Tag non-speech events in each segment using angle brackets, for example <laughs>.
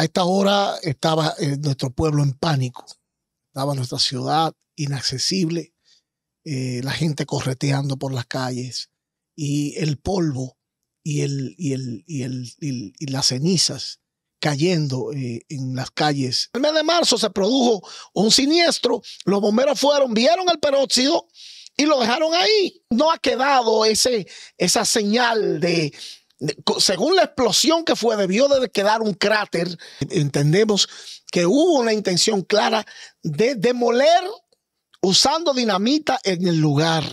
A esta hora estaba eh, nuestro pueblo en pánico, estaba nuestra ciudad inaccesible, eh, la gente correteando por las calles y el polvo y, el, y, el, el, las cenizas cayendo eh, en las calles. El mes de marzo se produjo un siniestro, los bomberos fueron, vieron el peróxido y lo dejaron ahí. No ha quedado ese, esa señal de, según la explosión que fue, debió de quedar un cráter. Entendemos que hubo una intención clara de demoler usando dinamita en el lugar.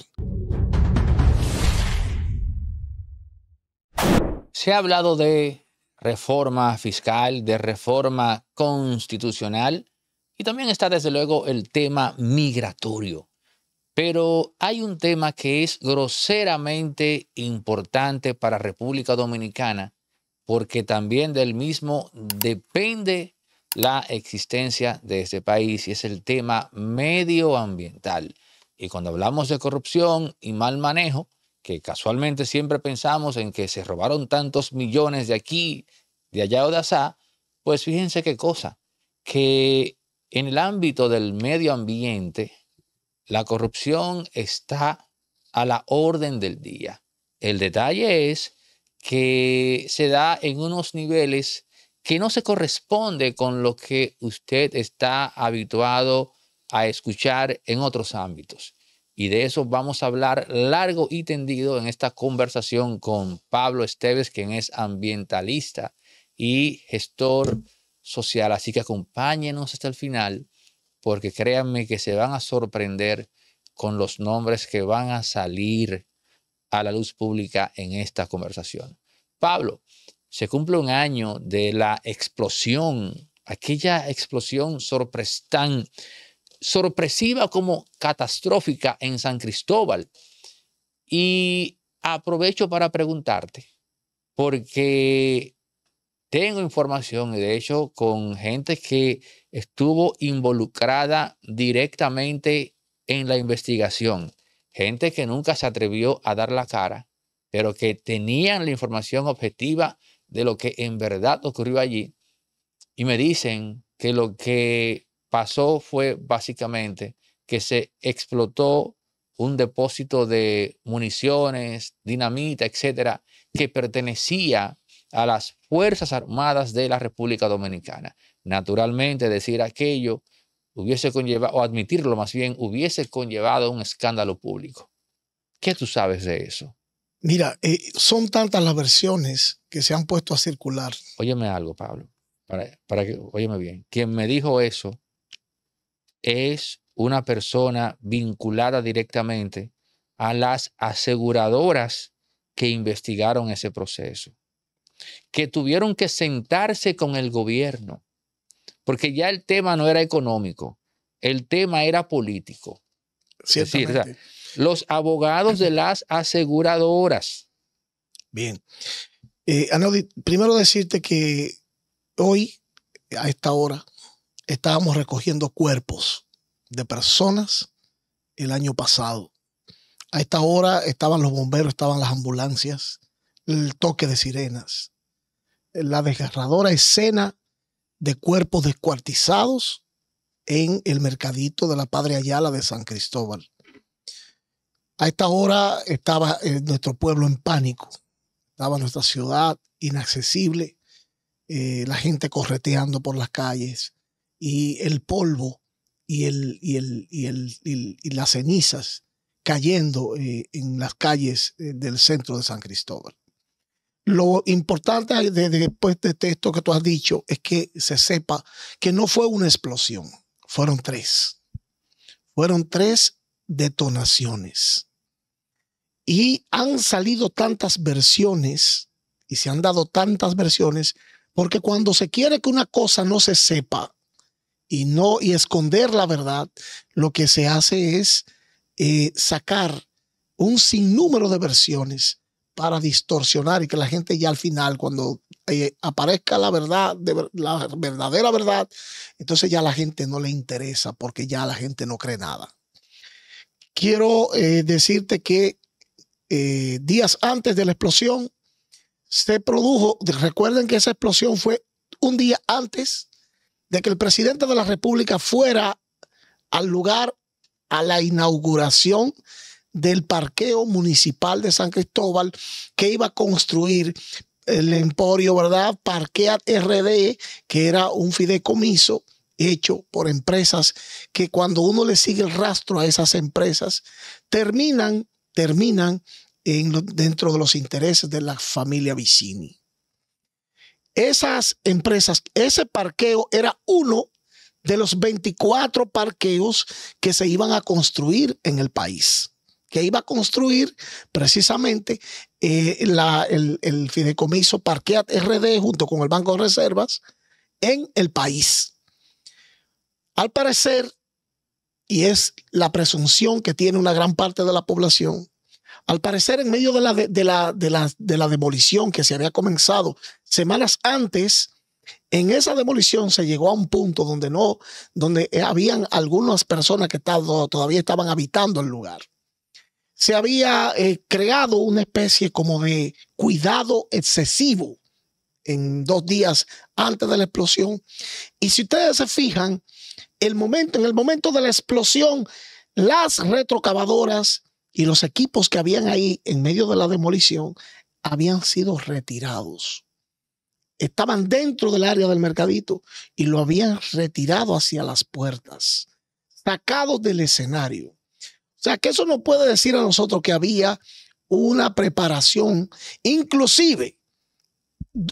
Se ha hablado de reforma fiscal, de reforma constitucional y también está desde luego el tema migratorio. Pero hay un tema que es groseramente importante para República Dominicana, porque también del mismo depende la existencia de este país, y es el tema medioambiental. Y cuando hablamos de corrupción y mal manejo, que casualmente siempre pensamos en que se robaron tantos millones de aquí, de allá o de allá, pues fíjense qué cosa, que en el ámbito del medio ambiente, la corrupción está a la orden del día. El detalle es que se da en unos niveles que no se corresponde con lo que usted está habituado a escuchar en otros ámbitos. Y de eso vamos a hablar largo y tendido en esta conversación con Pablo Esteves, quien es ambientalista y gestor social. Así que acompáñenos hasta el final porque créanme que se van a sorprender con los nombres que van a salir a la luz pública en esta conversación. Pablo, se cumple un año de la explosión, aquella explosión tan sorpresiva como catastrófica en San Cristóbal. Y aprovecho para preguntarte, porque tengo información, de hecho, con gente que estuvo involucrada directamente en la investigación. Gente que nunca se atrevió a dar la cara, pero que tenían la información objetiva de lo que en verdad ocurrió allí. Y me dicen que lo que pasó fue básicamente que se explotó un depósito de municiones, dinamita, etcétera, que pertenecía a las Fuerzas Armadas de la República Dominicana. Naturalmente, decir aquello hubiese conllevado, o admitirlo más bien, hubiese conllevado un escándalo público. ¿Qué tú sabes de eso? Mira, eh, son tantas las versiones que se han puesto a circular. Óyeme algo, Pablo. Para, para que, óyeme bien. Quien me dijo eso es una persona vinculada directamente a las aseguradoras que investigaron ese proceso, que tuvieron que sentarse con el gobierno porque ya el tema no era económico, el tema era político. los abogados de las aseguradoras. Bien. Eh, primero decirte que hoy, a esta hora, estábamos recogiendo cuerpos de personas el año pasado. A esta hora estaban los bomberos, estaban las ambulancias, el toque de sirenas, la desgarradora escena de cuerpos descuartizados en el mercadito de la Padre Ayala de San Cristóbal. A esta hora estaba eh, nuestro pueblo en pánico, estaba nuestra ciudad inaccesible, eh, la gente correteando por las calles y el polvo y, el, el, y, las cenizas cayendo eh, en las calles del centro de San Cristóbal. Lo importante después de esto que tú has dicho es que se sepa que no fue una explosión, fueron tres. Fueron tres detonaciones. Y han salido tantas versiones y se han dado tantas versiones porque cuando se quiere que una cosa no se sepa y no y esconder la verdad, lo que se hace es eh, sacar un sinnúmero de versiones para distorsionar y que la gente ya al final, cuando eh, aparezca la verdad, de, la verdadera verdad, entonces ya la gente no le interesa porque ya la gente no cree nada. Quiero eh, decirte que eh, días antes de la explosión se produjo, recuerden que esa explosión fue un día antes de que el presidente de la República fuera al lugar a la inauguración del parqueo municipal de San Cristóbal que iba a construir el emporio, ¿verdad? Parquea RD, que era un fideicomiso hecho por empresas que cuando uno le sigue el rastro a esas empresas, terminan, terminan en dentro de los intereses de la familia Vicini. Esas empresas, ese parqueo era uno de los 24 parqueos que se iban a construir en el país que iba a construir precisamente eh, el, fideicomiso Parqueat RD junto con el Banco de Reservas en el país. Al parecer, y es la presunción que tiene una gran parte de la población, al parecer en medio de la, la, de la, de la demolición que se había comenzado semanas antes, en esa demolición se llegó a un punto donde no, donde eh, habían algunas personas que todavía estaban habitando el lugar se había eh, creado una especie como de cuidado excesivo en dos días antes de la explosión. Y si ustedes se fijan, el momento, en el momento de la explosión, las retrocavadoras y los equipos que habían ahí en medio de la demolición habían sido retirados. Estaban dentro del área del mercadito y lo habían retirado hacia las puertas, sacado del escenario. O sea, que eso no puede decir a nosotros que había una preparación, inclusive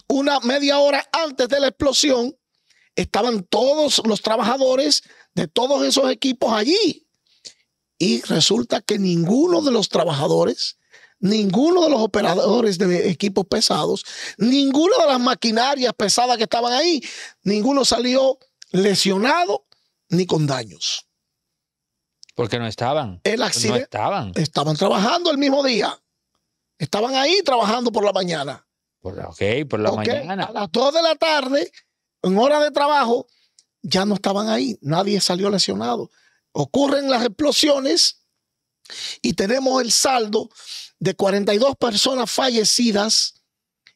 una media hora antes de la explosión, estaban todos los trabajadores de todos esos equipos allí. Y resulta que ninguno de los trabajadores, ninguno de los operadores de equipos pesados, ninguna de las maquinarias pesadas que estaban ahí, ninguno salió lesionado ni con daños. Porque no estaban. El accidente. No estaban. Estaban trabajando el mismo día. Estaban ahí trabajando por la mañana. Por, ok, por la mañana. A las 2 de la tarde, en hora de trabajo, ya no estaban ahí. Nadie salió lesionado. Ocurren las explosiones y tenemos el saldo de 42 personas fallecidas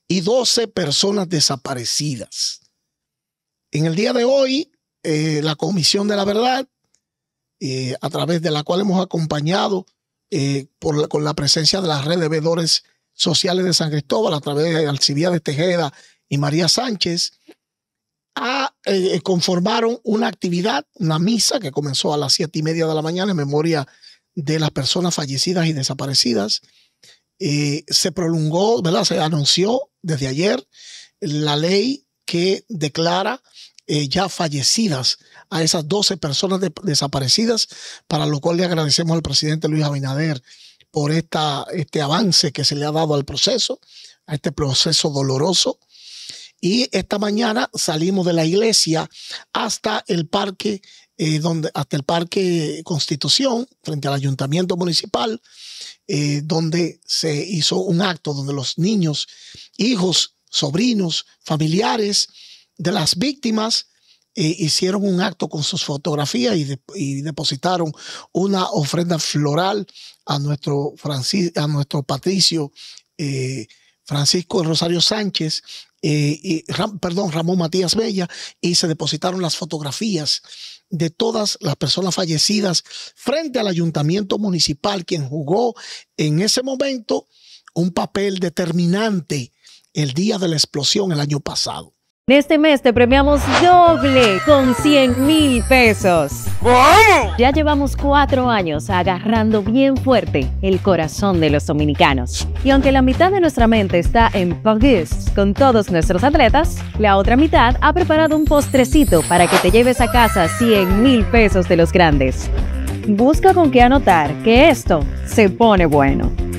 y 12 personas desaparecidas. En el día de hoy, eh, la Comisión de la Verdad eh, a través de la cual hemos acompañado eh, con la presencia de las redes de veedores sociales de San Cristóbal, a través de de Tejeda y María Sánchez, eh, conformaron una actividad, una misa que comenzó a las siete y media de la mañana en memoria de las personas fallecidas y desaparecidas. se prolongó, ¿verdad? Se anunció desde ayer la ley que declara ya fallecidas a esas 12 personas desaparecidas, para lo cual le agradecemos al presidente Luis Abinader por esta, este avance que se le ha dado al proceso, a este proceso doloroso. Y esta mañana salimos de la iglesia hasta el parque, eh, donde, hasta el parque Constitución, frente al ayuntamiento municipal, eh, donde se hizo un acto donde los niños, hijos, sobrinos, familiares de las víctimas hicieron un acto con sus fotografías y, depositaron una ofrenda floral a nuestro, a nuestro patricio eh, Francisco Rosario Sánchez, eh, y, perdón, Ramón Matías Bella, y se depositaron las fotografías de todas las personas fallecidas frente al ayuntamiento municipal, quien jugó en ese momento un papel determinante el día de la explosión el año pasado. En este mes te premiamos doble con 100 mil pesos. Ya llevamos cuatro años agarrando bien fuerte el corazón de los dominicanos. Y aunque la mitad de nuestra mente está en Pagues con todos nuestros atletas, la otra mitad ha preparado un postrecito para que te lleves a casa 100 mil pesos de los grandes. Busca con qué anotar que esto se pone bueno.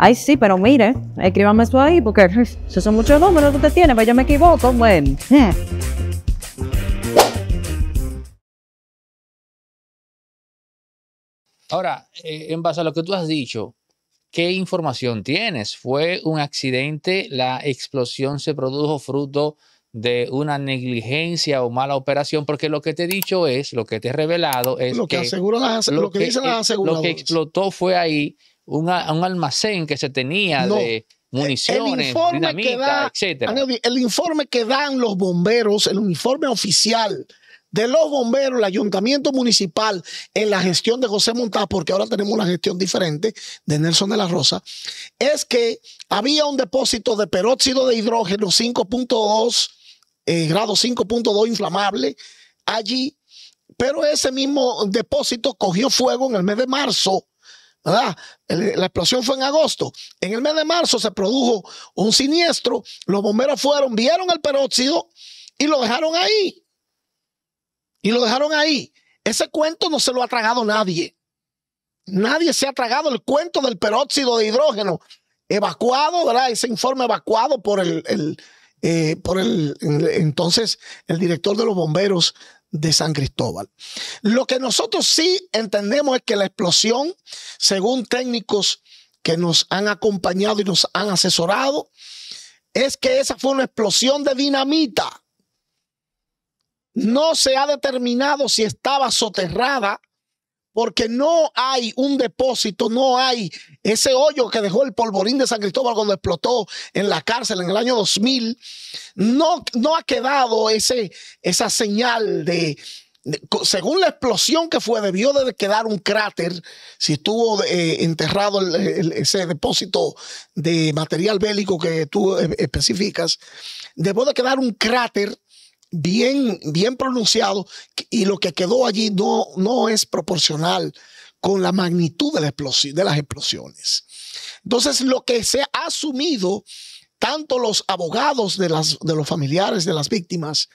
Ay, sí, pero mire, escríbame eso ahí porque esos son muchos números que usted tiene, pero pues yo me equivoco. Bueno. Hmm. Ahora, eh, en base a lo que tú has dicho, ¿qué información tienes? ¿Fue un accidente? ¿La explosión se produjo fruto de una negligencia o mala operación? Porque lo que te he dicho es, lo que te he revelado es... Lo que, lo, que, que, las aseguradoras. Eh, lo que explotó fue ahí un, almacén que se tenía de e-, municiones, dinamita, etc. El informe que dan los bomberos, el informe oficial de los bomberos, el ayuntamiento municipal, en la gestión de José Monta, porque ahora tenemos una gestión diferente de Nelson de la Rosa, es que había un depósito de peróxido de hidrógeno 5.2, eh, grado 5.2 inflamable, allí, pero ese mismo depósito cogió fuego en el mes de marzo la explosión fue en agosto. En el mes de marzo se produjo un siniestro. Los bomberos fueron, vieron el peróxido y lo dejaron ahí. Y lo dejaron ahí. Ese cuento no se lo ha tragado nadie. Nadie se ha tragado el cuento del peróxido de hidrógeno evacuado, ¿verdad? Ese informe evacuado por el, eh, por el, entonces el director de los bomberos de San Cristóbal. Lo que nosotros sí entendemos es que la explosión, según técnicos que nos han acompañado y nos han asesorado, es que esa fue una explosión de dinamita. No se ha determinado si estaba soterrada porque no hay un depósito, no hay ese hoyo que dejó el polvorín de San Cristóbal cuando explotó en la cárcel en el año 2000. No, no ha quedado ese, esa señal de, según la explosión que fue, debió de quedar un cráter si estuvo eh, enterrado ese depósito de material bélico que tú eh, especificas. Debió de quedar un cráter bien, bien pronunciado y lo que quedó allí no, no es proporcional con la magnitud de, de las explosiones. Entonces, lo que se ha asumido, tanto los abogados de, las, de los familiares de las víctimas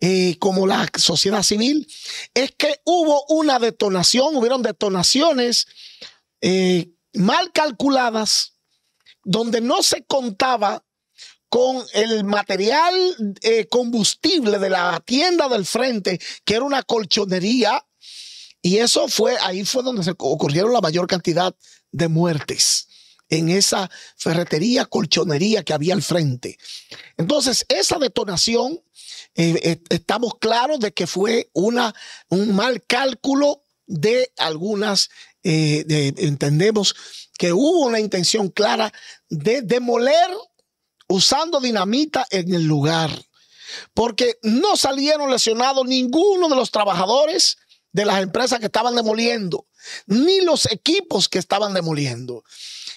eh, como la sociedad civil, es que hubo una detonación, hubieron detonaciones eh, mal calculadas, donde no se contaba con el material eh, combustible de la tienda del frente, que era una colchonería. Y eso fue, ahí fue donde se ocurrieron la mayor cantidad de muertes en esa ferretería, colchonería que había al frente. Entonces, esa detonación, eh, eh, estamos claros de que fue una, un mal cálculo de algunas, entendemos que hubo una intención clara de demoler usando dinamita en el lugar, porque no salieron lesionados ninguno de los trabajadores de las empresas que estaban demoliendo, ni los equipos que estaban demoliendo.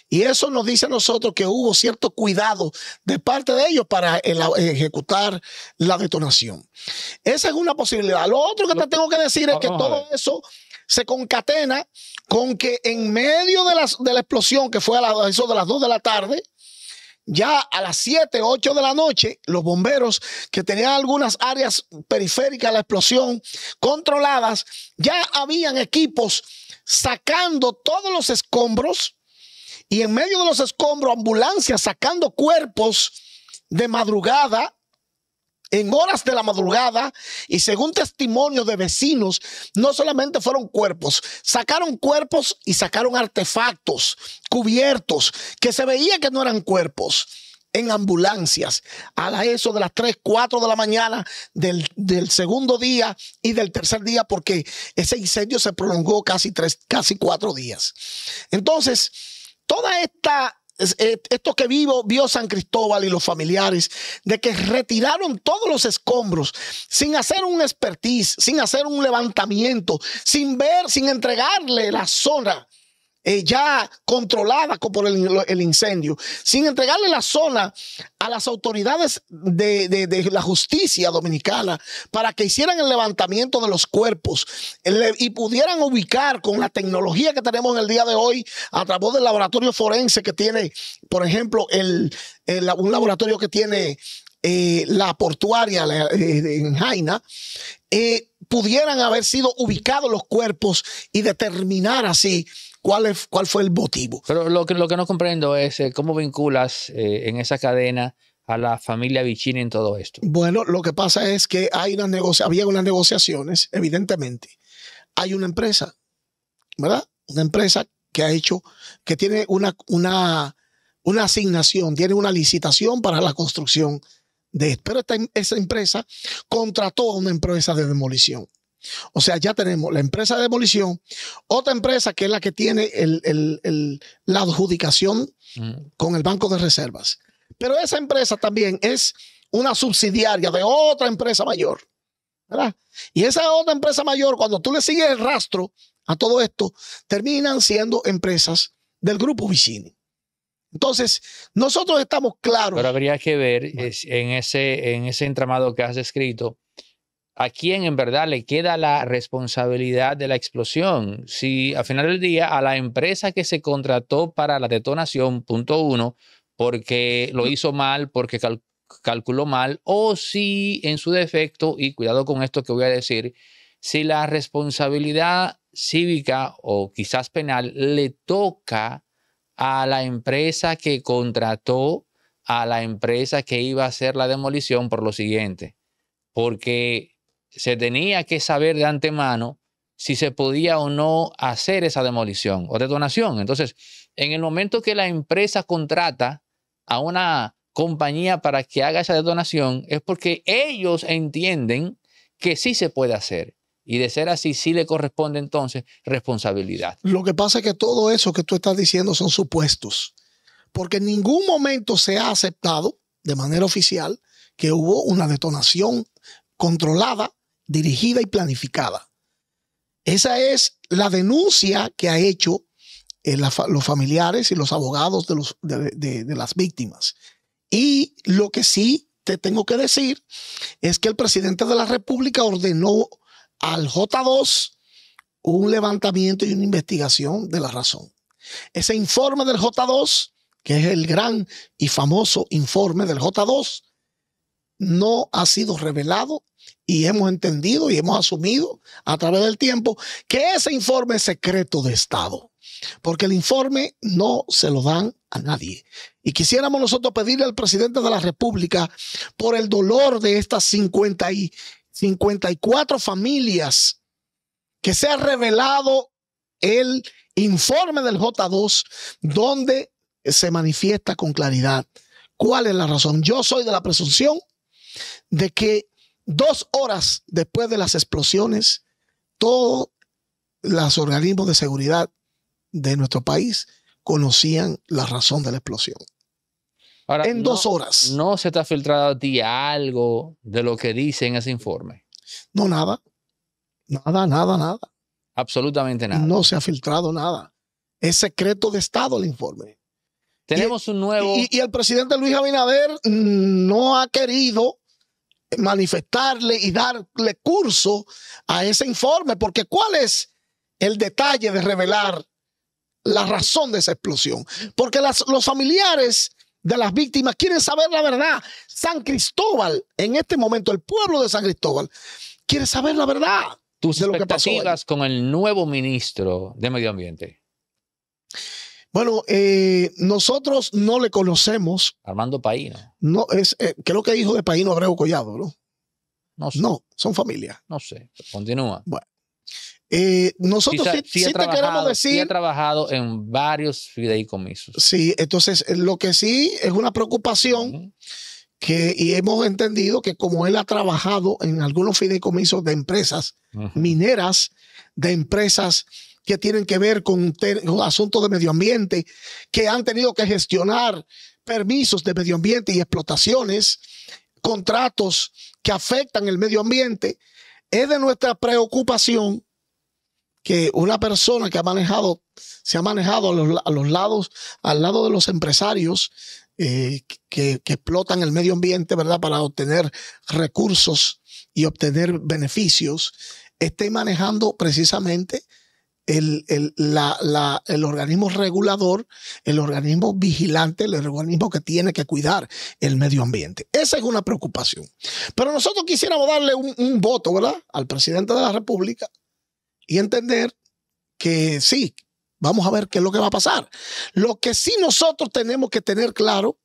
Y eso nos dice a nosotros que hubo cierto cuidado de parte de ellos para ejecutar la detonación. Esa es una posibilidad. Lo otro que te tengo que decir es que todo eso se concatena con que en medio de, la explosión que fue a, de las 2 de la tarde, ya a las 7, 8 de la noche, los bomberos que tenían algunas áreas periféricas de la explosión controladas, ya habían equipos sacando todos los escombros y en medio de los escombros ambulancias sacando cuerpos de madrugada en horas de la madrugada y según testimonio de vecinos, no solamente fueron cuerpos, sacaron cuerpos y sacaron artefactos cubiertos que se veía que no eran cuerpos en ambulancias a eso de las 3, 4 de la mañana del, segundo día y del tercer día porque ese incendio se prolongó casi, tres, casi cuatro días. Entonces, toda esta eh, esto que vivo, vio San Cristóbal y los familiares, de que retiraron todos los escombros sin hacer un expertise, sin hacer un levantamiento, sin ver, sin entregarle la zona eh, ya controlada por el, incendio, sin entregarle la zona a las autoridades de, la justicia dominicana para que hicieran el levantamiento de los cuerpos y pudieran ubicar con la tecnología que tenemos en el día de hoy a través del laboratorio forense que tiene, por ejemplo, un laboratorio que tiene eh, la portuaria eh, en Jaina, pudieran haber sido ubicados los cuerpos y determinar así ¿Cuál, cuál fue el motivo? Pero lo que, lo que no comprendo es eh, cómo vinculas eh, en esa cadena a la familia Vicini en todo esto. Bueno, lo que pasa es que hay había unas negociaciones, evidentemente. Hay una empresa, ¿verdad? Una empresa que ha hecho, que tiene una, una, una asignación, tiene una licitación para la construcción de esto. Pero esta, em, esa empresa contrató a una empresa de demolición. O sea, ya tenemos la empresa de demolición, otra empresa que es la que tiene la adjudicación con el Banco de Reservas. Pero esa empresa también es una subsidiaria de otra empresa mayor. Y esa otra empresa mayor, cuando tú le sigues el rastro a todo esto, terminan siendo empresas del grupo Vicini. Entonces, nosotros estamos claros. Pero habría que ver en, ese, en ese entramado que has descrito, a quién en verdad le queda la responsabilidad de la explosión. Si al final del día a la empresa que se contrató para la detonación, punto uno, porque lo hizo mal, porque calculó mal, o si en su defecto, y cuidado con esto que voy a decir, si la responsabilidad cívica o quizás penal le toca a la empresa que contrató a la empresa que iba a hacer la demolición por lo siguiente, porque se tenía que saber de antemano si se podía o no hacer esa demolición o detonación. Entonces, en el momento que la empresa contrata a una compañía para que haga esa detonación, es porque ellos entienden que sí se puede hacer. Y de ser así, sí le corresponde entonces responsabilidad. Lo que pasa es que todo eso que tú estás diciendo son supuestos, porque en ningún momento se ha aceptado de manera oficial que hubo una detonación controlada dirigida y planificada. Esa es la denuncia que ha hecho eh, los familiares y los abogados de, de las víctimas. Y lo que sí te tengo que decir es que el presidente de la República ordenó al J2 un levantamiento y una investigación de la razón. Ese informe del J2, que es el gran y famoso informe del J2, no ha sido revelado y hemos entendido y hemos asumido a través del tiempo que ese informe es secreto de Estado, porque el informe no se lo dan a nadie. Y quisiéramos nosotros pedirle al presidente de la República por el dolor de estas 50 y 54 familias que se ha revelado el informe del J2 donde se manifiesta con claridad cuál es la razón. Yo soy de la presunción de que Dos horas después de las explosiones, todos los organismos de seguridad de nuestro país conocían la razón de la explosión. Ahora, en dos horas. ¿No se te ha filtrado a ti algo de lo que dice en ese informe? No, nada. Nada, nada, nada. Absolutamente nada. No se ha filtrado nada. Es secreto de Estado el informe. Tenemos un nuevo. y, el presidente Luis Abinader no ha querido manifestarle y darle curso a ese informe, porque ¿cuál es el detalle de revelar la razón de esa explosión? Porque las, los familiares de las víctimas quieren saber la verdad. San Cristóbal, en este momento, el pueblo de San Cristóbal, quiere saber la verdad. Tus de lo que pasó con el nuevo ministro de Medio Ambiente. Bueno, eh, nosotros no le conocemos. Armando Paino. No, es, eh, creo que hijo de Paino Abreu Collado, ¿no? No, sé. no son familia. No sé. Continúa. Bueno. Eh, nosotros sí, sí te queremos decir. ha trabajado en varios fideicomisos. Sí, entonces lo que sí es una preocupación. Que, y hemos entendido que como él ha trabajado en algunos fideicomisos de empresas mineras, de empresas que tienen que ver con, asuntos de medio ambiente, que han tenido que gestionar permisos de medio ambiente y explotaciones, contratos que afectan el medio ambiente, es de nuestra preocupación que una persona que ha manejado, se ha manejado a los, lados, al lado de los empresarios eh, que, que, explotan el medio ambiente, ¿verdad? Para obtener recursos y obtener beneficios, esté manejando precisamente el, el, organismo regulador, el organismo vigilante, el organismo que tiene que cuidar el medio ambiente. Esa es una preocupación. Pero nosotros quisiéramos darle un, voto, ¿verdad?, al presidente de la República y entender que sí, vamos a ver qué es lo que va a pasar. Lo que sí nosotros tenemos que tener claro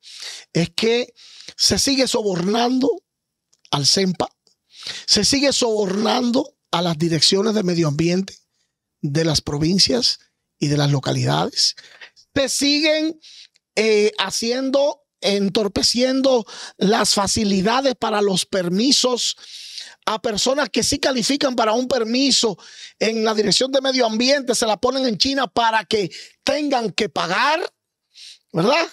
es que se sigue sobornando al CEMPA, se sigue sobornando a las direcciones de medio ambiente, de las provincias y de las localidades. ¿Te siguen eh, haciendo, entorpeciendo las facilidades para los permisos a personas que sí califican para un permiso en la Dirección de Medio Ambiente, se la ponen en China para que tengan que pagar, ¿verdad?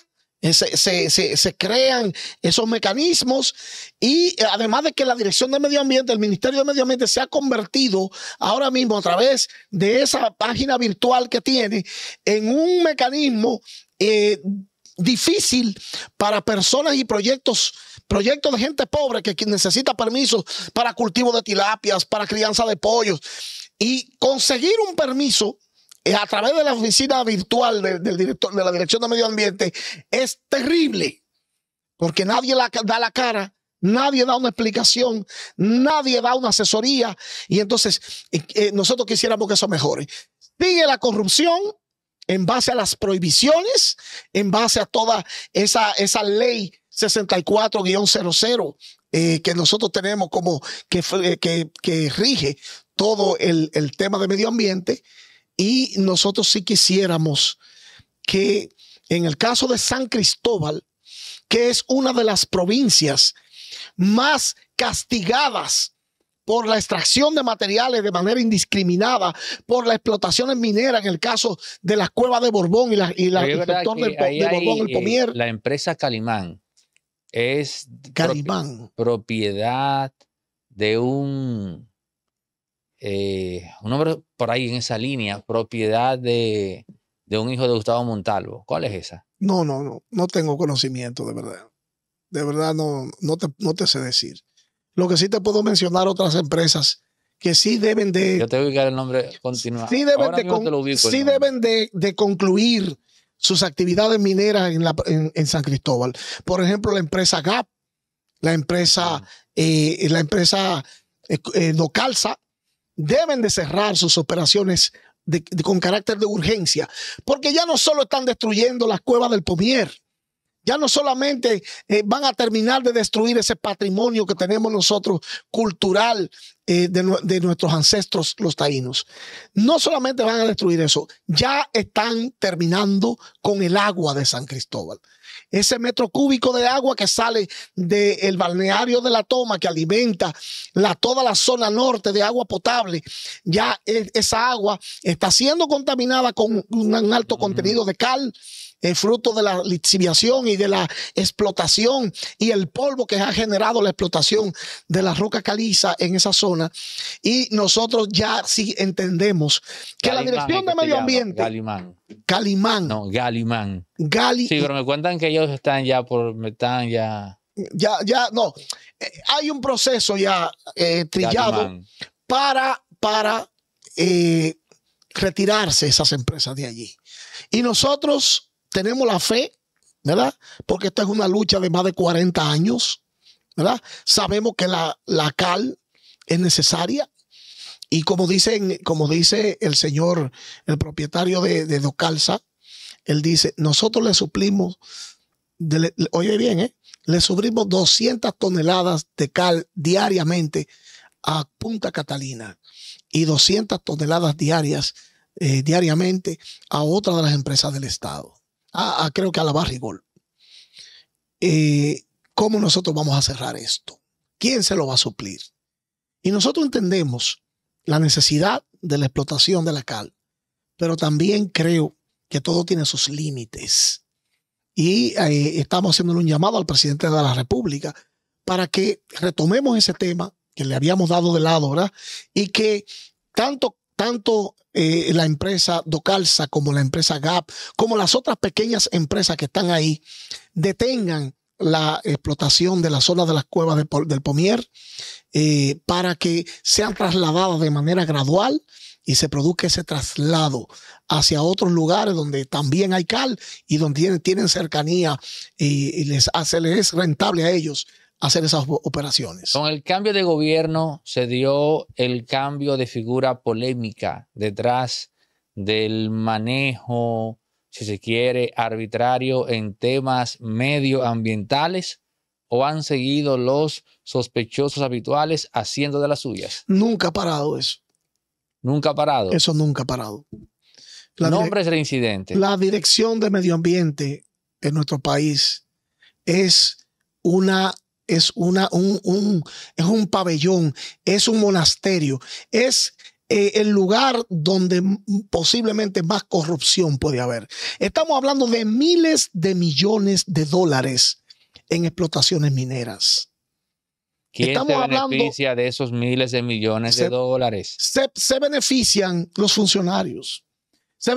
Eh, se, crean esos mecanismos y eh, además de que la Dirección de Medio Ambiente, el Ministerio de Medio Ambiente se ha convertido ahora mismo a través de esa página virtual que tiene en un mecanismo eh, difícil para personas y proyectos proyectos de gente pobre que necesita permisos para cultivo de tilapias, para crianza de pollos. Y conseguir un permiso eh, a través de la oficina virtual del, director, de la Dirección de Medio Ambiente es terrible, porque nadie da la cara, nadie da una explicación, nadie da una asesoría, y entonces eh, eh, nosotros quisiéramos que eso mejore. Sigue la corrupción en base a las prohibiciones, en base a toda esa, esa ley 64-00 que nosotros tenemos como que, que, que rige todo el, el tema de medio ambiente. Y nosotros sí quisiéramos que en el caso de San Cristóbal, que es una de las provincias más castigadas por la extracción de materiales de manera indiscriminada, por la explotación minera, en el caso de las cuevas de Borbón y la, la de Borbón, el eh, Pomier. la empresa Calimán es Calimán. propiedad de un eh, un nombre por ahí en esa línea, propiedad de, un hijo de Gustavo Montalvo. ¿Cuál es esa? No, no, no, no tengo conocimiento de verdad. De verdad no, no, te, sé decir. Lo que sí te puedo mencionar otras empresas que sí deben de... Yo te voy a el nombre, Sí deben, de, deben de, concluir sus actividades mineras en, San Cristóbal. Por ejemplo, la empresa GAP, la empresa, eh, la empresa eh, deben de cerrar sus operaciones con carácter de urgencia, porque ya no solo están destruyendo las cuevas del Pomier, ya no solamente eh, van a terminar de destruir ese patrimonio que tenemos nosotros cultural eh, de, nuestros ancestros los taínos, no solamente van a destruir eso, ya están terminando con el agua de San Cristóbal. Ese metro cúbico de agua que sale del balneario de la toma, que alimenta toda la zona norte de agua potable, ya e-, esa agua está siendo contaminada con un, alto contenido de cal el fruto de la lixiviación y de la explotación y el polvo que ha generado la explotación de la roca caliza en esa zona. Y nosotros ya sí entendemos que la Dirección de Medio Ambiente. Calimán Calimán. No, Galimán. sí, pero me cuentan que ellos están ya por. Están ya. Ya, ya, no. Eh, hay un proceso ya eh, trillado para, para eh, retirarse esas empresas de allí. Y nosotros tenemos la fe, ¿verdad? Porque esto es una lucha de más de 40 años, ¿verdad? Sabemos que la, cal es necesaria. Y como, dicen, como dice el señor, el propietario de, de Docalza, él dice, nosotros le suplimos, oye bien, ¿eh? le suplimos 200 toneladas de cal diariamente a Punta Catalina y 200 toneladas diarias eh, diariamente a otra de las empresas del Estado creo que a la Barrigol. Eh, ¿Cómo nosotros vamos a cerrar esto? ¿Quién se lo va a suplir? Y nosotros entendemos la necesidad de la explotación de la cal, pero también creo que todo tiene sus límites. Y eh, estamos haciéndole un llamado al presidente de la República para que retomemos ese tema que le habíamos dado de lado, ¿verdad? Y que tanto tanto eh, la empresa Docalza como la empresa GAP, como las otras pequeñas empresas que están ahí, detengan la explotación de la zona de las cuevas del Pomier eh, para que sean trasladadas de manera gradual y se produzca ese traslado hacia otros lugares donde también hay cal y donde tienen, cercanía y, les hace, les es rentable a ellos hacer esas operaciones. Con el cambio de gobierno se dio el cambio de figura polémica detrás del manejo, si se quiere, arbitrario en temas medioambientales o han seguido los sospechosos habituales haciendo de las suyas? Nunca ha parado eso. Nunca ha parado. Eso nunca ha parado. La Nombres de incidente. La dirección de medio ambiente en nuestro país es una es, una, un, es un pabellón, es un monasterio, es eh, el lugar donde posiblemente más corrupción puede haber. Estamos hablando de miles de millones de dólares en explotaciones mineras. ¿Quién se beneficia de esos miles de millones de dólares? Se, benefician los funcionarios. ¿cómo funcionarios. se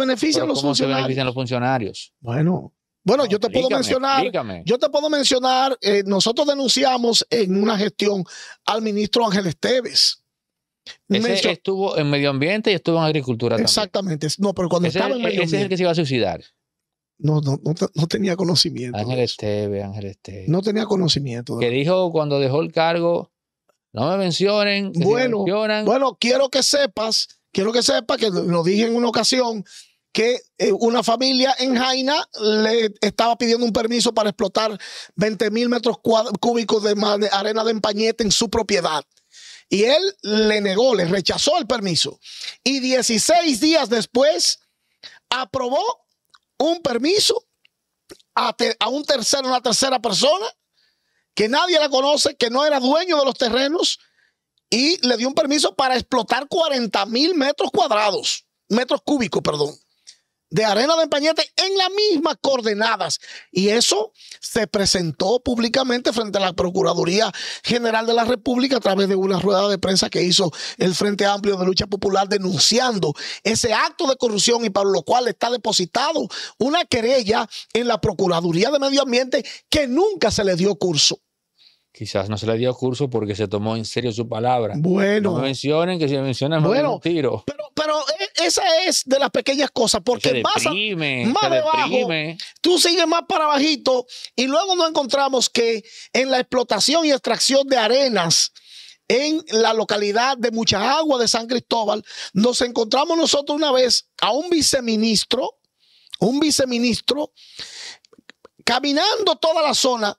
benefician los funcionarios? Bueno, bueno, yo, te puedo mencionar, yo te puedo mencionar, nosotros denunciamos en una gestión al ministro Ángel Esteves. Ese estuvo en medio ambiente y estuvo en agricultura Exactamente. No, pero cuando estaba en medio ambiente. es el que se iba a suicidar. No, no, no, tenía conocimiento. Ángel Esteves, Ángel Esteves. No tenía conocimiento. Que dijo cuando dejó el cargo, no me mencionen. Bueno, bueno, quiero que sepas, quiero que sepas que lo dije en una ocasión que eh, una familia en Jaina le estaba pidiendo un permiso para explotar 20 mil metros cúbicos de, arena de empañete en su propiedad. Y él le negó, le rechazó el permiso. Y 16 días después aprobó un permiso a, un tercero, una tercera persona que nadie la conoce, que no era dueño de los terrenos, y le dio un permiso para explotar 40 mil metros cuadrados, metros cúbicos, perdón de Arena de Empañete en las mismas coordenadas. Y eso se presentó públicamente frente a la Procuraduría General de la República a través de una rueda de prensa que hizo el Frente Amplio de Lucha Popular denunciando ese acto de corrupción y para lo cual está depositado una querella en la Procuraduría de Medio Ambiente que nunca se le dio curso. Quizás no se le dio curso porque se tomó en serio su palabra. Bueno. No mencionen que si me mencionan bueno, tiro. Pero, pero e, esa es de las pequeñas cosas porque más, tú sigues más para bajito y luego nos encontramos que en la explotación y extracción de arenas en la localidad de Mucha Agua de San Cristóbal, nos encontramos nosotros una vez a un viceministro, un viceministro, caminando toda la zona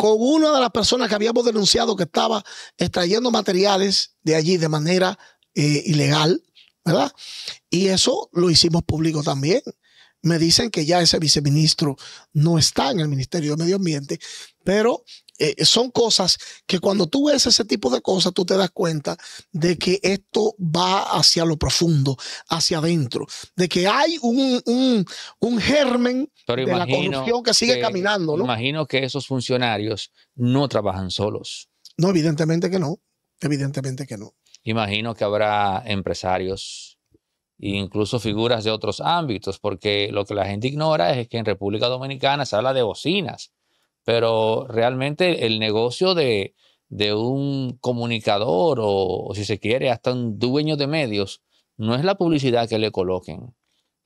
con una de las personas que habíamos denunciado que estaba extrayendo materiales de allí de manera eh, ilegal, ¿verdad? Y eso lo hicimos público también. Me dicen que ya ese viceministro no está en el Ministerio de Medio Ambiente, pero eh, eh, son cosas que cuando tú ves ese tipo de cosas, tú te das cuenta de que esto va hacia lo profundo, hacia adentro, de que hay un, germen de la corrupción que sigue caminando. ¿no? Imagino que esos funcionarios no trabajan solos. No, evidentemente que no. Evidentemente que no. Imagino que habrá empresarios e incluso figuras de otros ámbitos, porque lo que la gente ignora es que en República Dominicana se habla de bocinas, pero realmente el negocio de, de un comunicador o, si se quiere, hasta un dueño de medios, no es la publicidad que le coloquen,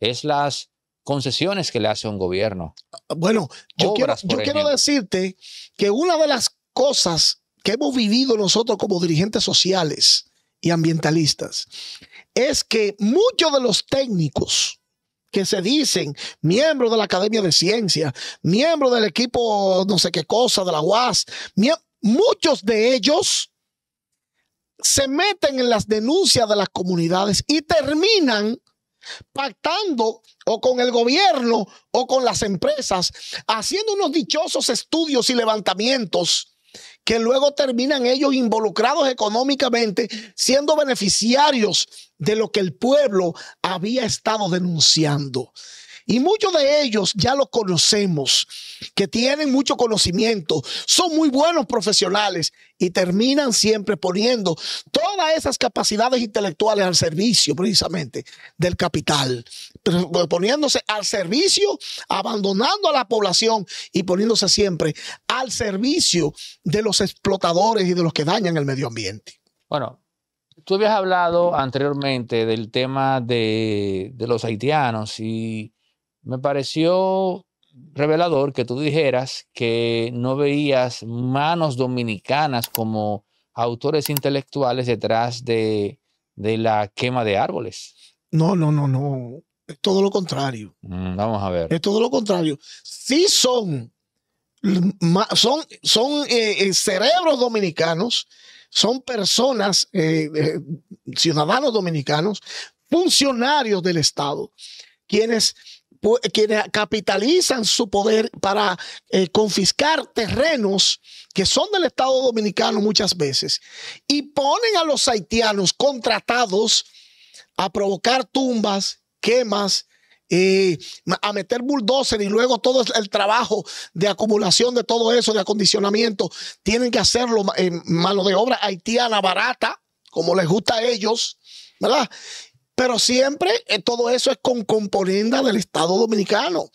es las concesiones que le hace un gobierno. Ah, bueno, yo quiero decirte que una de las cosas que hemos vivido nosotros como dirigentes sociales y ambientalistas es que muchos de los técnicos, que se dicen miembros de la Academia de Ciencia, miembros del equipo no sé qué cosa, de la UAS, muchos de ellos se meten en las denuncias de las comunidades y terminan pactando o con el gobierno o con las empresas, haciendo unos dichosos estudios y levantamientos que luego terminan ellos involucrados económicamente, siendo beneficiarios de lo que el pueblo había estado denunciando. Y muchos de ellos ya los conocemos, que tienen mucho conocimiento, son muy buenos profesionales y terminan siempre poniendo todas esas capacidades intelectuales al servicio precisamente del capital, pues, poniéndose al servicio, abandonando a la población y poniéndose siempre al servicio de los explotadores y de los que dañan el medio ambiente. Bueno, tú habías hablado anteriormente del tema de, de los haitianos y me pareció revelador que tú dijeras que no veías manos dominicanas como autores intelectuales detrás de, la quema de árboles. No, no, no, no. Es todo lo contrario. Mm, vamos a ver. Es todo lo contrario. Sí son, son, son eh, eh, cerebros dominicanos, son personas, eh, ciudadanos dominicanos, funcionarios del Estado, quienes quienes capitalizan su poder para eh, confiscar terrenos que son del Estado dominicano muchas veces y ponen a los haitianos contratados a provocar tumbas, quemas, eh, a meter bulldozer y luego todo el trabajo de acumulación de todo eso, de acondicionamiento, tienen que hacerlo en eh, mano de obra haitiana barata, como les gusta a ellos, ¿verdad? Pero siempre eh, todo eso es con componenda del Estado dominicano.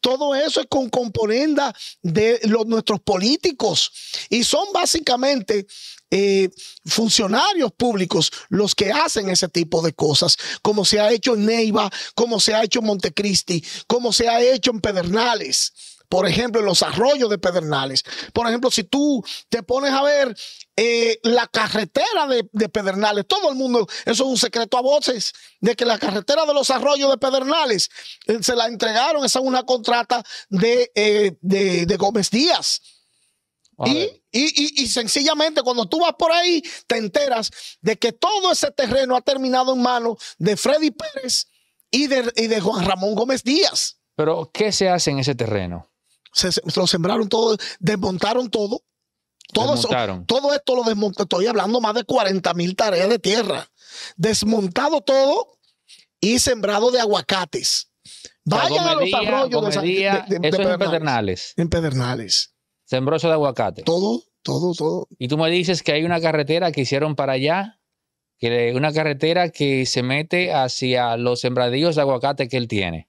Todo eso es con componenda de los, nuestros políticos. Y son básicamente eh, funcionarios públicos los que hacen ese tipo de cosas, como se ha hecho en Neiva, como se ha hecho en Montecristi, como se ha hecho en Pedernales por ejemplo, en los arroyos de Pedernales. Por ejemplo, si tú te pones a ver eh, la carretera de, Pedernales, todo el mundo, eso es un secreto a voces, de que la carretera de los arroyos de Pedernales eh, se la entregaron, esa es una contrata de, eh, de, de Gómez Díaz. Y, y, sencillamente cuando tú vas por ahí, te enteras de que todo ese terreno ha terminado en manos de Freddy Pérez y de, y de Juan Ramón Gómez Díaz. Pero, ¿qué se hace en ese terreno? se, lo sembraron todo, desmontaron todo todo, todo esto lo desmontaron. Estoy hablando más de 40 mil tareas de tierra. Desmontado todo y sembrado de aguacates. Vaya a los arroyos de, San eso Pedernales. En Pedernales. En Pedernales. Sembroso de aguacate. Todo, todo, todo. Y tú me dices que hay una carretera que hicieron para allá, que una carretera que se mete hacia los sembradíos de aguacate que él tiene.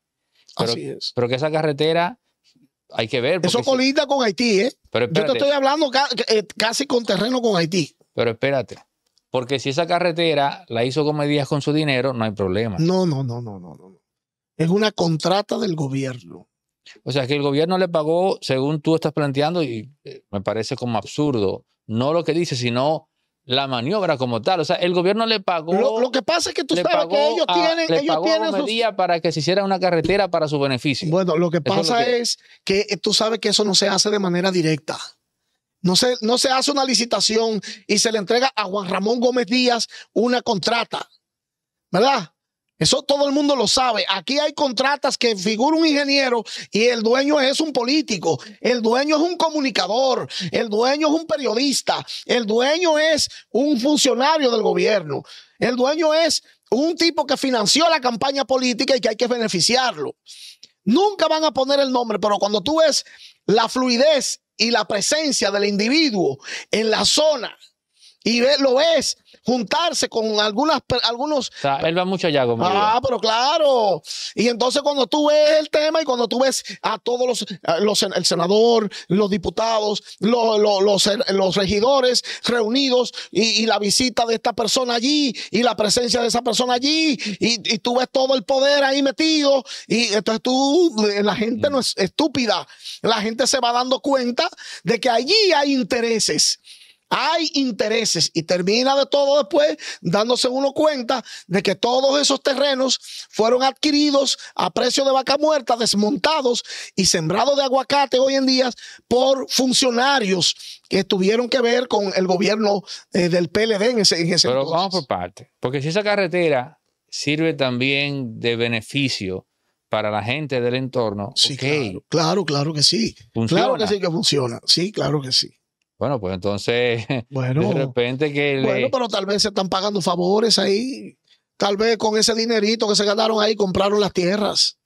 Así es. Pero que esa carretera hay que ver. Eso colinda con Haití, ¿eh? Pero Yo te estoy hablando eh, casi con terreno con Haití. Pero espérate. Porque si esa carretera la hizo medidas con su dinero, no hay problema. No, no, no, no, no, no. Es una contrata del gobierno. O sea, que el gobierno le pagó, según tú estás planteando, y eh, me parece como absurdo, no lo que dice, sino la maniobra como tal. O sea, el gobierno le pagó. Lo, que pasa es que tú sabes que ellos tienen. Le ellos para que se hiciera una carretera para su beneficio. Bueno, lo que pasa es, que... tú sabes que eso no se hace de manera directa. No se, no se hace una licitación y se le entrega a Juan Ramón Gómez Díaz una contrata. ¿Verdad? Eso todo el mundo lo sabe. Aquí hay contratas que figura un ingeniero y el dueño es un político, el dueño es un comunicador, el dueño es un periodista, el dueño es un funcionario del gobierno, el dueño es un tipo que financió la campaña política y que hay que beneficiarlo. Nunca van a poner el nombre, pero cuando tú ves la fluidez y la presencia del individuo en la zona y lo ves juntarse con algunas, algunos... él va mucho allá, Ah, pero claro. Y entonces cuando tú ves el tema y cuando tú ves a todos los, los el senador, los diputados, los, los, los, regidores reunidos y, la visita de esta persona allí y la presencia de esa persona allí y, y tú ves todo el poder ahí metido y entonces tú, la gente no es estúpida, la gente se va dando cuenta de que allí hay intereses hay intereses y termina de todo después dándose uno cuenta de que todos esos terrenos fueron adquiridos a precio de vaca muerta, desmontados y sembrados de aguacate hoy en día por funcionarios que tuvieron que ver con el gobierno eh, del PLD en ese, en Pero vamos por parte, porque si esa carretera sirve también de beneficio para la gente del entorno. Sí, claro, claro, que sí. Claro que sí que funciona. Sí, claro que sí. Bueno, pues entonces, <laughs> de repente que... Bueno, pero tal vez se están pagando favores ahí. Tal vez con ese dinerito que se ganaron ahí compraron las tierras.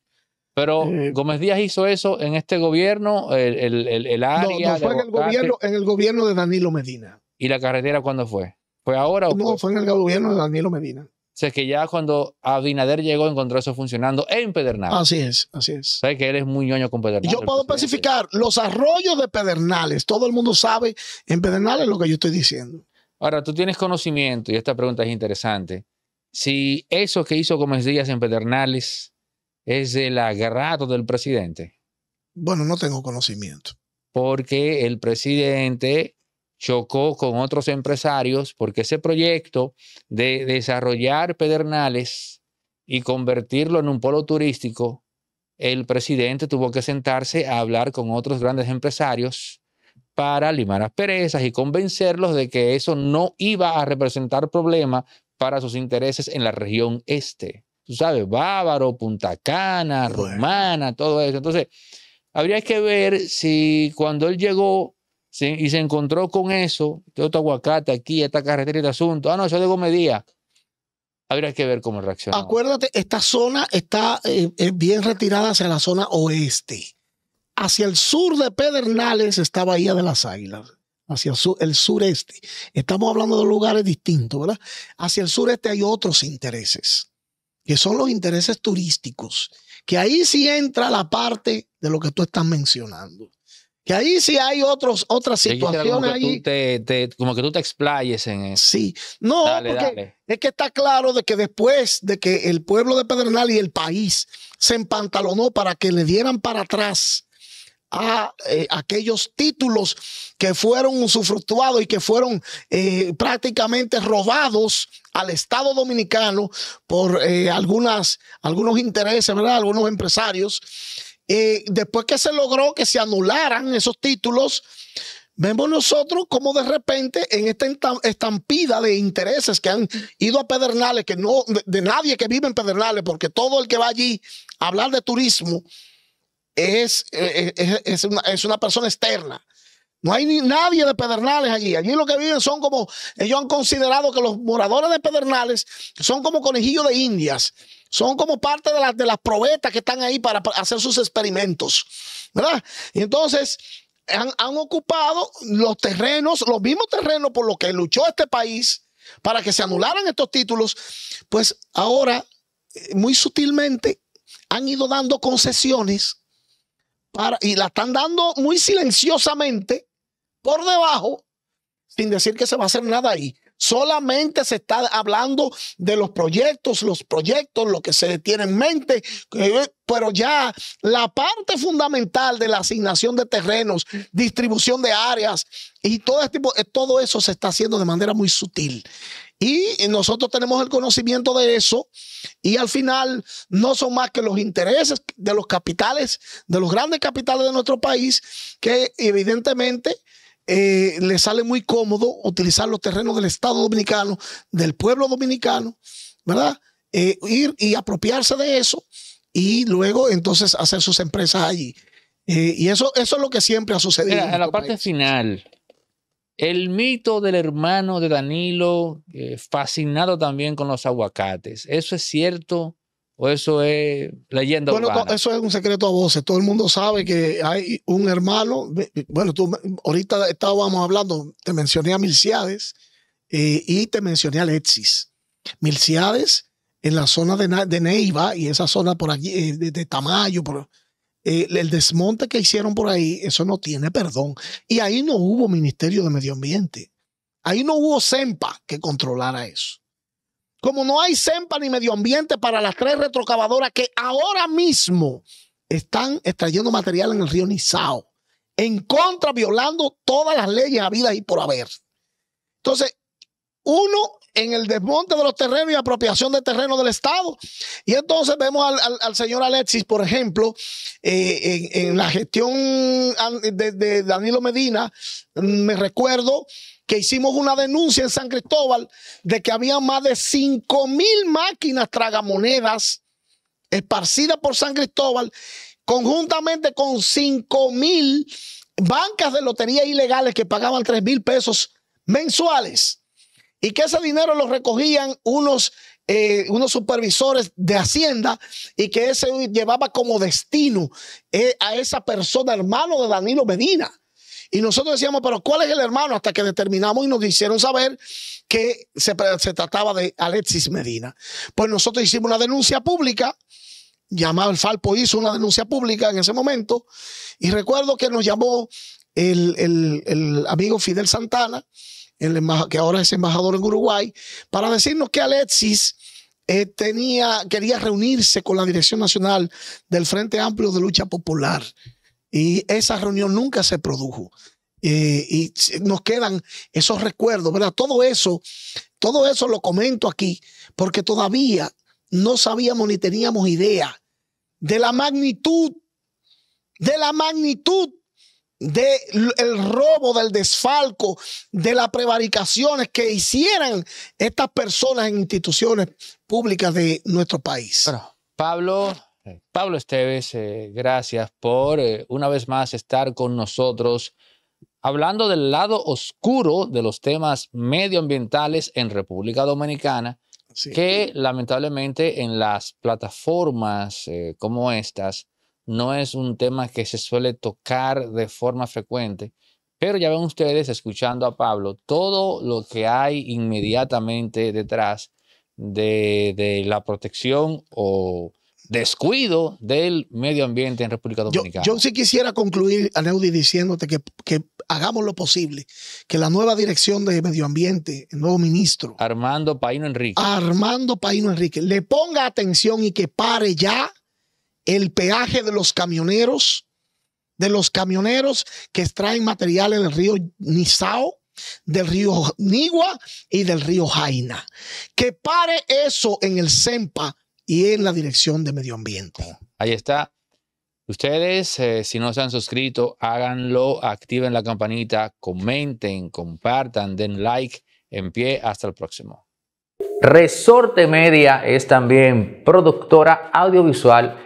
Pero eh, Gómez Díaz hizo eso en este gobierno, el, el, el, área... No, fue en el, gobierno, en el gobierno de Danilo Medina. ¿Y la carretera cuándo fue? ¿Fue ahora o No, fue, fue en el gobierno de Danilo Medina sea que ya cuando Abinader llegó encontró eso funcionando en Pedernales. Así es, así es. Sabes que él es muy ñoño con Pedernales. Yo puedo especificar los arroyos de Pedernales. Todo el mundo sabe en Pedernales lo que yo estoy diciendo. Ahora, tú tienes conocimiento, y esta pregunta es interesante, si eso que hizo Gómez Díaz en Pedernales es del agrado del presidente. Bueno, no tengo conocimiento. Porque el presidente chocó con otros empresarios porque ese proyecto de desarrollar Pedernales y convertirlo en un polo turístico, el presidente tuvo que sentarse a hablar con otros grandes empresarios para limar las perezas y convencerlos de que eso no iba a representar problema para sus intereses en la región este. Tú sabes, Bávaro, Punta Cana, Romana, todo eso. Entonces, habría que ver si cuando él llegó y se encontró con eso, de este otro aguacate aquí, esta carretera y este asunto. Ah, no, yo de medía. Habría que ver cómo reacciona. Acuérdate, esta zona está eh, eh, bien retirada hacia la zona oeste. Hacia el sur de Pedernales está Bahía de las Águilas hacia el, sureste. Estamos hablando de lugares distintos, ¿verdad? Hacia el sureste hay otros intereses, que son los intereses turísticos, que ahí sí entra la parte de lo que tú estás mencionando. Que ahí sí hay otros, otras situaciones. Como que, ahí. te, como que tú te explayes en eso. Sí, no, es que está claro de que después de que el pueblo de Pedernal y el país se empantalonó para que le dieran para atrás a eh, aquellos títulos que fueron usufructuados y que fueron eh, prácticamente robados al Estado dominicano por eh, algunas, algunos intereses, ¿verdad? Algunos empresarios después que se logró que se anularan esos títulos, vemos nosotros como de repente en esta estampida de intereses que han ido a Pedernales, que no, de, nadie que vive en Pedernales, porque todo el que va allí a hablar de turismo es, eh, eh, es, una, persona externa. No hay nadie de Pedernales allí. Allí lo que viven son como, ellos han considerado que los moradores de Pedernales son como conejillos de indias son como parte de, las de las probetas que están ahí para, hacer sus experimentos, ¿verdad? Y entonces han, ocupado los terrenos, los mismos terrenos por los que luchó este país para que se anularan estos títulos, pues ahora, eh, muy sutilmente, han ido dando concesiones para, y la están dando muy silenciosamente por debajo, sin decir que se va a hacer nada ahí. Solamente se está hablando de los proyectos, los proyectos, lo que se tiene en mente, eh, pero ya la parte fundamental de la asignación de terrenos, distribución de áreas y todo, este tipo, eh, todo eso se está haciendo de manera muy sutil. Y nosotros tenemos el conocimiento de eso y al final no son más que los intereses de los capitales, de los grandes capitales de nuestro país, que evidentemente eh, le sale muy cómodo utilizar los terrenos del Estado dominicano, del pueblo dominicano, ¿verdad? Eh, ir y apropiarse de eso y luego entonces hacer sus empresas allí. Eh, y eso, eso es lo que siempre ha sucedido. Mira, a la parte final, el mito del hermano de Danilo, fascinado también con los aguacates, ¿eso es cierto? ¿O eso es leyenda bueno, eso es un secreto a voces. Todo el mundo sabe que hay un hermano. Bueno, tú ahorita estábamos hablando, te mencioné a Milciades eh, y te mencioné a Alexis. Milciades en la zona de, Neiva y esa zona por aquí, eh, de, Tamayo, eh, el desmonte que hicieron por ahí, eso no tiene perdón. Y ahí no hubo Ministerio de Medio Ambiente. Ahí no hubo SEMPA que controlara eso como no hay SEMPA ni medio ambiente para las tres retrocavadoras que ahora mismo están extrayendo material en el río Nizao, en contra, violando todas las leyes habidas y por haber. Entonces, uno en el desmonte de los terrenos y apropiación de terrenos del Estado. Y entonces vemos al, señor Alexis, por ejemplo, eh, en, la gestión de, de Danilo Medina, me recuerdo que hicimos una denuncia en San Cristóbal de que había más de 5 mil máquinas tragamonedas esparcidas por San Cristóbal, conjuntamente con 5 mil bancas de lotería ilegales que pagaban 3 mil pesos mensuales y que ese dinero lo recogían unos, eh, unos supervisores de Hacienda y que ese llevaba como destino eh, a esa persona, hermano de Danilo Medina. Y nosotros decíamos, pero ¿cuál es el hermano? Hasta que determinamos y nos hicieron saber que se, se trataba de Alexis Medina. Pues nosotros hicimos una denuncia pública llamado el Falpo hizo una denuncia pública en ese momento y recuerdo que nos llamó el amigo Fidel Santana que ahora es embajador en Uruguay, para decirnos que Alexis eh, tenía, quería reunirse con la Dirección Nacional del Frente Amplio de Lucha Popular. Y esa reunión nunca se produjo. Eh, y nos quedan esos recuerdos, ¿verdad? Todo eso, todo eso lo comento aquí, porque todavía no sabíamos ni teníamos idea de la magnitud, de la magnitud del el robo, del desfalco, de las prevaricaciones que hicieran estas personas en instituciones públicas de nuestro país. Pablo, Pablo Esteves, eh, gracias por eh, una vez más estar con nosotros hablando del lado oscuro de los temas medioambientales en República Dominicana, que lamentablemente en las plataformas eh, como estas, no es un tema que se suele tocar de forma frecuente, pero ya ven ustedes escuchando a Pablo todo lo que hay inmediatamente detrás de, la protección o descuido del medio ambiente en República Dominicana. Yo, sí quisiera concluir, Aneudi, diciéndote que, que, hagamos lo posible, que la nueva dirección de medio ambiente, el nuevo ministro. Armando Paino Enrique. Armando Paino Enrique, le ponga atención y que pare ya el peaje de los camioneros, de los camioneros que extraen materiales del río Nisao del río Nigua y del río Jaina. Que pare eso en el SEMPA y en la Dirección de Medio Ambiente. Ahí está. Ustedes, eh, si no se han suscrito, háganlo, activen la campanita, comenten, compartan, den like. En pie, hasta el próximo. Resorte Media es también productora audiovisual